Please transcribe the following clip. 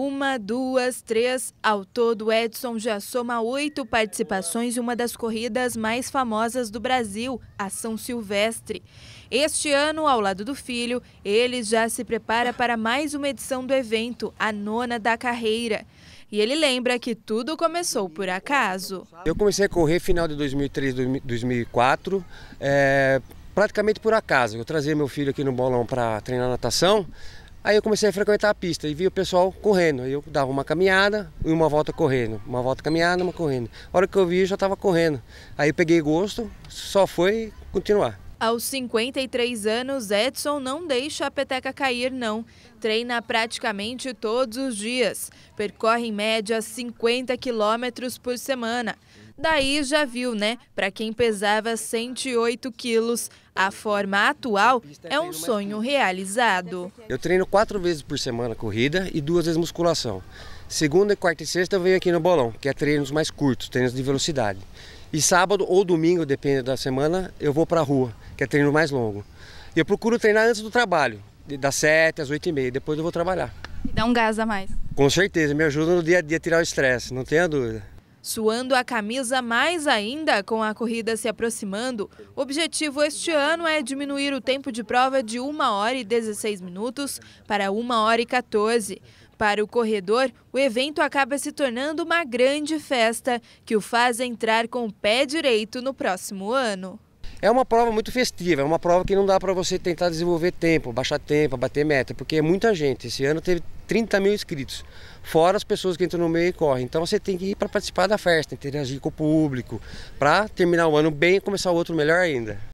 Uma, duas, três. Ao todo, Edson já soma oito participações em uma das corridas mais famosas do Brasil, a São Silvestre. Este ano, ao lado do filho, ele já se prepara para mais uma edição do evento, a nona da carreira. E ele lembra que tudo começou por acaso. Eu comecei a correr final de 2003, 2004, é, praticamente por acaso. Eu trazia meu filho aqui no bolão para treinar natação. Aí eu comecei a frequentar a pista e vi o pessoal correndo. Eu dava uma caminhada e uma volta correndo, uma volta caminhada, uma correndo. A hora que eu vi, eu já estava correndo. Aí eu peguei gosto, só foi continuar. Aos 53 anos, Edson não deixa a peteca cair, não. Treina praticamente todos os dias. Percorre em média 50 quilômetros por semana. Daí já viu, né? Para quem pesava 108 quilos, a forma atual é um sonho realizado. Eu treino quatro vezes por semana corrida e duas vezes musculação. Segunda, quarta e sexta eu venho aqui no bolão, que é treinos mais curtos, treinos de velocidade. E sábado ou domingo, depende da semana, eu vou para a rua, que é treino mais longo. E eu procuro treinar antes do trabalho, das sete às oito e meia, depois eu vou trabalhar. E dá um gás a mais. Com certeza, me ajuda no dia a dia a tirar o estresse, não tenha dúvida. Suando a camisa mais ainda com a corrida se aproximando, o objetivo este ano é diminuir o tempo de prova de 1 hora e 16 minutos para 1 hora e 14. Para o corredor, o evento acaba se tornando uma grande festa que o faz entrar com o pé direito no próximo ano. É uma prova muito festiva, é uma prova que não dá para você tentar desenvolver tempo, baixar tempo, bater meta, porque é muita gente. Esse ano teve 30 mil inscritos, fora as pessoas que entram no meio e correm. Então você tem que ir para participar da festa, interagir com o público, para terminar o ano bem e começar o outro melhor ainda.